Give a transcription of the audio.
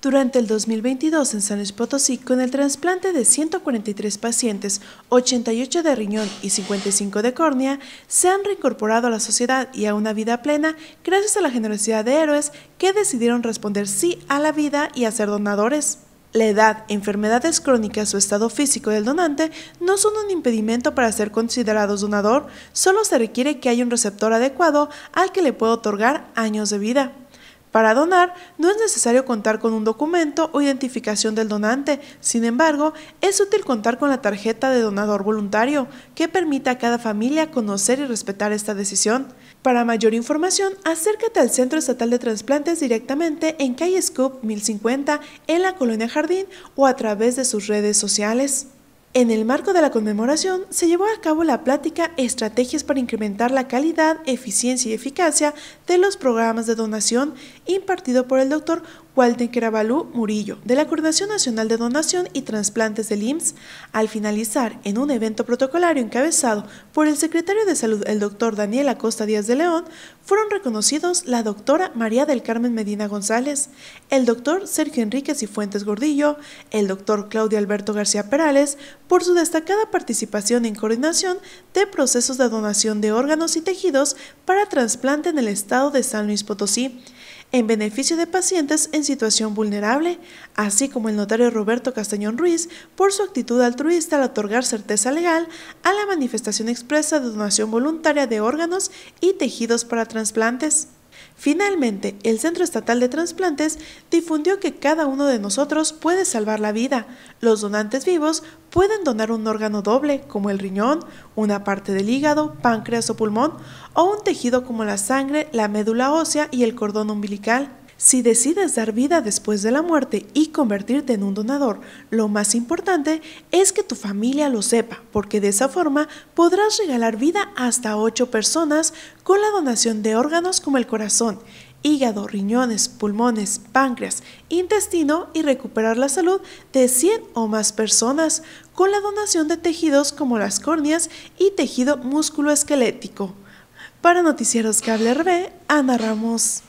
Durante el 2022 en San Luis Potosí, con el trasplante de 143 pacientes, 88 de riñón y 55 de córnea, se han reincorporado a la sociedad y a una vida plena gracias a la generosidad de héroes que decidieron responder sí a la vida y a ser donadores. La edad, enfermedades crónicas o estado físico del donante no son un impedimento para ser considerados donador, solo se requiere que haya un receptor adecuado al que le pueda otorgar años de vida. Para donar no es necesario contar con un documento o identificación del donante, sin embargo, es útil contar con la tarjeta de donador voluntario, que permita a cada familia conocer y respetar esta decisión. Para mayor información, acércate al Centro Estatal de Transplantes directamente en calle Scoop 1050 en la Colonia Jardín o a través de sus redes sociales. En el marco de la conmemoración se llevó a cabo la plática Estrategias para incrementar la calidad, eficiencia y eficacia de los programas de donación impartido por el doctor Walter Murillo, de la Coordinación Nacional de Donación y Transplantes del IMSS, al finalizar en un evento protocolario encabezado por el secretario de Salud, el doctor Daniel Acosta Díaz de León, fueron reconocidos la doctora María del Carmen Medina González, el doctor Sergio y Fuentes Gordillo, el doctor Claudio Alberto García Perales, por su destacada participación en coordinación de procesos de donación de órganos y tejidos para trasplante en el estado de San Luis Potosí, en beneficio de pacientes en situación vulnerable, así como el notario Roberto Castañón Ruiz por su actitud altruista al otorgar certeza legal a la manifestación expresa de donación voluntaria de órganos y tejidos para trasplantes. Finalmente, el Centro Estatal de Transplantes difundió que cada uno de nosotros puede salvar la vida. Los donantes vivos pueden donar un órgano doble, como el riñón, una parte del hígado, páncreas o pulmón, o un tejido como la sangre, la médula ósea y el cordón umbilical. Si decides dar vida después de la muerte y convertirte en un donador, lo más importante es que tu familia lo sepa, porque de esa forma podrás regalar vida hasta 8 personas con la donación de órganos como el corazón, hígado, riñones, pulmones, páncreas, intestino y recuperar la salud de 100 o más personas con la donación de tejidos como las córneas y tejido músculo esquelético. Para Noticieros Cable RB, Ana Ramos.